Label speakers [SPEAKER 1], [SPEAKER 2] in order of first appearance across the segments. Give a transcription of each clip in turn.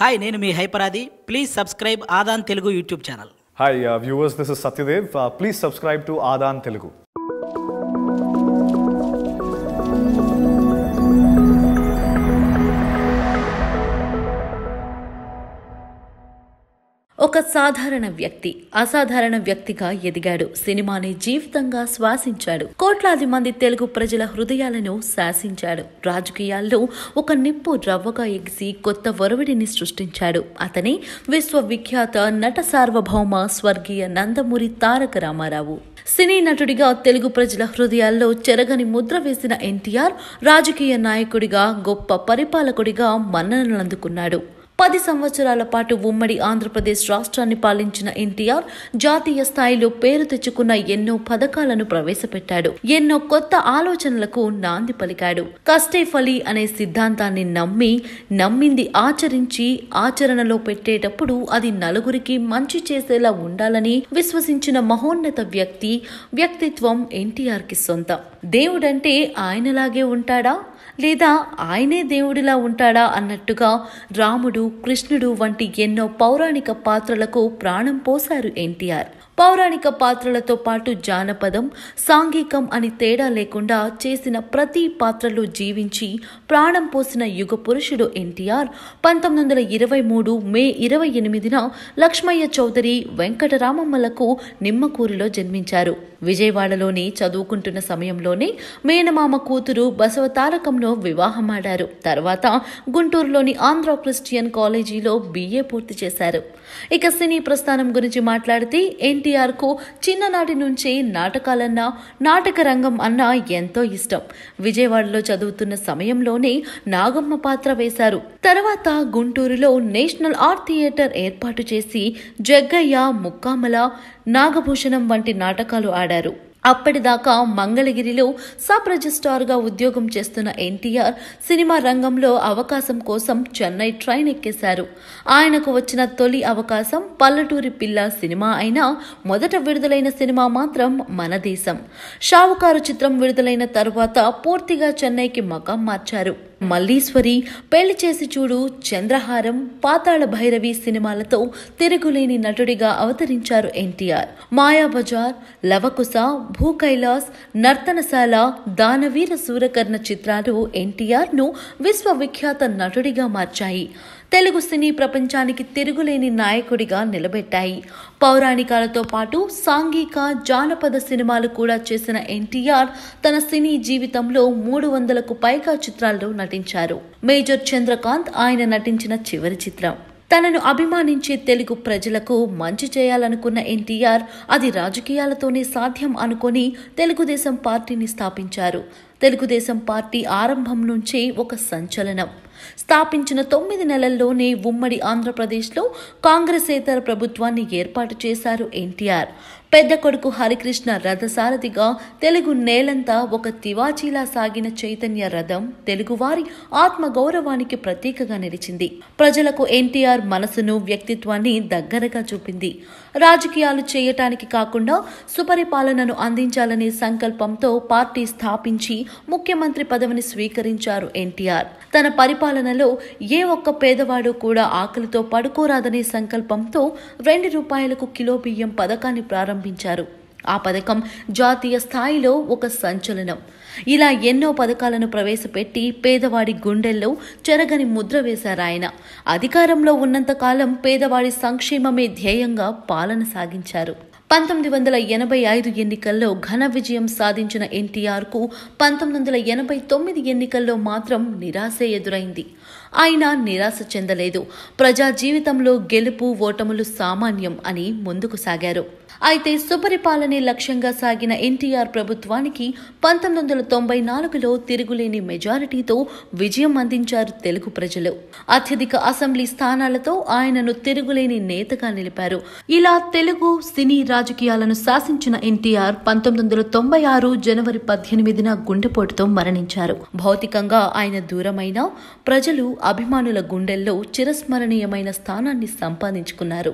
[SPEAKER 1] hi నేను మీ హైపరాది please subscribe Aadhan Telugu YouTube channel hi viewers this is Satyadev please subscribe to Aadhan Telugu ఒక సాధారణ వ్యక్తి అసాధారణ వ్యక్తిగా ఎదిగాడు సినిమాని జీవితంగా శ్వాసించాడు కోట్లాది మంది తెలుగు ప్రజల హృదయాలను శాసించాడు రాజకీయాల్లో ఒక నిప్పు రవ్వగా ఎగిసి కొత్త ఒరవడిని సృష్టించాడు అతని విశ్వవిఖ్యాత నట సార్వభౌమ స్వర్గీయ నందమూరి తారక రామారావు సినీ నటుడిగా తెలుగు ప్రజల హృదయాల్లో చెరగని ముద్ర వేసిన ఎన్టీఆర్ రాజకీయ నాయకుడిగా గొప్ప పరిపాలకుడిగా మన్ననలు అందుకున్నాడు పది సంవత్సరాల పాటు ఉమ్మడి ఆంధ్రప్రదేశ్ రాష్ట్రాన్ని పాలించిన ఎన్టీఆర్ జాతీయ స్థాయిలో పేరు తెచ్చుకున్న ఎన్నో పథకాలను ప్రవేశపెట్టాడు ఎన్నో కొత్త ఆలోచనలకు నాంది పలికాడు కష్టే ఫలి అనే సిద్ధాంతాన్ని నమ్మి నమ్మింది ఆచరించి ఆచరణలో పెట్టేటప్పుడు అది నలుగురికి మంచి చేసేలా ఉండాలని విశ్వసించిన మహోన్నత వ్యక్తి వ్యక్తిత్వం ఎన్టీఆర్కి సొంతం దేవుడంటే ఆయనలాగే ఉంటాడా లేదా ఆయనే దేవుడిలా ఉంటాడా అన్నట్టుగా రాముడు కృష్ణుడు వంటి ఎన్నో పౌరాణిక పాత్రలకు ప్రాణం పోశారు ఎన్టీఆర్ పౌరాణిక పాత్రలతో పాటు జానపదం సాంఘికం అని తేడా లేకుండా చేసిన ప్రతి పాత్రలో జీవించి ప్రాణం పోసిన యుగ పురుషుడు ఎన్టీఆర్ పంతొమ్మిది వందల ఇరవై మూడు మే ఇరవై ఎనిమిదిన లక్ష్మయ్య చౌదరి వెంకటరామమ్మలకు నిమ్మకూరులో జన్మించారు విజయవాడలోని చదువుకుంటున్న సమయంలోనే మేనమామ కూతురు బసవతారకంలో వివాహమాడారు తర్వాత గుంటూరులోని ఆంధ్ర క్రిస్టియన్ కాలేజీలో బీఏ పూర్తి చేశారు ఇక సినీ ప్రస్థానం గురించి మాట్లాడితే ఎన్టీఆర్ ఎన్టీఆర్కు చిన్ననాటి నుంచి నాటకాలన్నా నాటక రంగం అన్నా ఎంతో ఇష్టం విజయవాడలో చదువుతున్న సమయంలోనే నాగమ్మ పాత్ర వేశారు తర్వాత గుంటూరులో నేషనల్ ఆర్ట్ థియేటర్ ఏర్పాటు చేసి జగ్గయ్య ముక్కామల నాగభూషణం వంటి నాటకాలు ఆడారు అప్పటిదాకా మంగళగిరిలో సబ్ రిజిస్ట్రార్గా ఉద్యోగం చేస్తున్న ఎన్టీఆర్ సినిమా రంగంలో అవకాశం కోసం చెన్నై ట్రైన్ ఎక్కేశారు ఆయనకు వచ్చిన తొలి అవకాశం పల్లెటూరి పిల్ల సినిమా అయినా మొదట విడుదలైన సినిమా మాత్రం మన దేశం షావుకారు చిత్రం విడుదలైన తరువాత పూర్తిగా చెన్నైకి మకం మార్చారు మల్లీశ్వరి పెళ్లి చేసి చూడు చంద్రహారం పాతాళ భైరవి సినిమాలతో తిరుగులేని నటుడిగా అవతరించారు ఎన్టీఆర్ మాయాబజార్ లవకుశ భూ కైలాస్ నర్తనశాల దానవీర సూరకర్ణ చిత్రాలు ఎన్టీఆర్ను విశ్వవిఖ్యాత నటుడిగా మార్చాయి తెలుగు సినీ ప్రపంచానికి తిరుగులేని నాయకుడిగా నిలబెట్టాయి పౌరాణికాలతో పాటు సాంఘిక జానపద సినిమాలు కూడా చేసిన ఎన్టీఆర్ తన సినీ జీవితంలో మూడు వందలకు పైగా చిత్రాల్లో నటించారు మేజర్ చంద్రకాంత్ ఆయన నటించిన చివరి చిత్రం తనను అభిమానించే తెలుగు ప్రజలకు మంచి చేయాలనుకున్న ఎన్టీఆర్ అది రాజకీయాలతోనే సాధ్యం అనుకొని తెలుగుదేశం పార్టీని స్థాపించారు తెలుగుదేశం పార్టీ ఆరంభం నుంచే ఒక సంచలనం స్థాపించిన తొమ్మిది నెలల్లోనే ఉమ్మడి ఆంధ్రప్రదేశ్లో కాంగ్రెసేతర ప్రభుత్వాన్ని ఏర్పాటు చేశారు ఎన్టీఆర్ పెద్ద కొడుకు హరికృష్ణ రథసారథిగా తెలుగు నేలంతా ఒక తివాచీలా సాగిన చైతన్య రథం తెలుగువారి ఆత్మగౌరవానికి ప్రతీకగా నిలిచింది ప్రజలకు ఎన్టీఆర్ మనసును వ్యక్తిత్వాన్ని దగ్గరగా చూపింది రాజకీయాలు చేయటానికి కాకుండా సుపరిపాలనను అందించాలనే సంకల్పంతో పార్టీ స్థాపించి ముఖ్యమంత్రి పదవిని స్వీకరించారు ఎన్టీఆర్ తన పరిపాలనలో ఏ ఒక్క పేదవాడు కూడా ఆకలితో పడుకోరాదనే సంకల్పంతో రెండు రూపాయలకు కిలో బియ్యం పథకాన్ని ప్రారంభించారు ప్రారంభించారు ఆ పథకం జాతీయ స్థాయిలో ఒక సంచలనం ఇలా ఎన్నో పథకాలను ప్రవేశపెట్టి పేదవాడి గుండెల్లో చెరగని ముద్ర వేశారాయన అధికారంలో ఉన్నంతకాలం పేదవాడి సంక్షేమమే ధ్యేయంగా పాలన సాగించారు పంతొమ్మిది వందల ఎనభై ఐదు ఎన్నికల్లో ఘన విజయం సాధించిన ఎన్టీఆర్కు పంతొమ్మిది వందల ఎనభై తొమ్మిది ఎన్నికల్లో మాత్రం నిరాశ ఎదురైంది ఆయన నిరాశ చెందలేదు ప్రజా జీవితంలో గెలుపు ఓటములు సామాన్యం అని ముందుకు సాగారు అయితే సుపరిపాలనే లక్ష్యంగా సాగిన ఎన్టీఆర్ ప్రభుత్వానికి పంతొమ్మిది వందల తొంభై నాలుగులో తిరుగులేని మెజారిటీతో విజయం అందించారు తెలుగు ప్రజలు అత్యధిక అసెంబ్లీ స్థానాలతో ఆయనను తిరుగులేని నేతగా నిలిపారు ఇలా తెలుగు సినీ రాజకీయాలను శాసించిన ఎన్టీఆర్ పంతొమ్మిది వందల తొంభై ఆరు జనవరి పద్దెనిమిదిన గుండెపోటుతో మరణించారు భౌతికంగా ఆయన దూరమైన ప్రజలు అభిమానుల గుండెల్లో చిరస్మరణీయమైన స్థానాన్ని సంపాదించుకున్నారు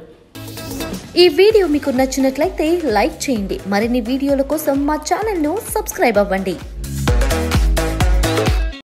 [SPEAKER 1] ఈ వీడియో మీకు నచ్చినట్లయితే లైక్ చేయండి మరిన్ని వీడియోల కోసం మా ఛానల్ను సబ్స్క్రైబ్ అవ్వండి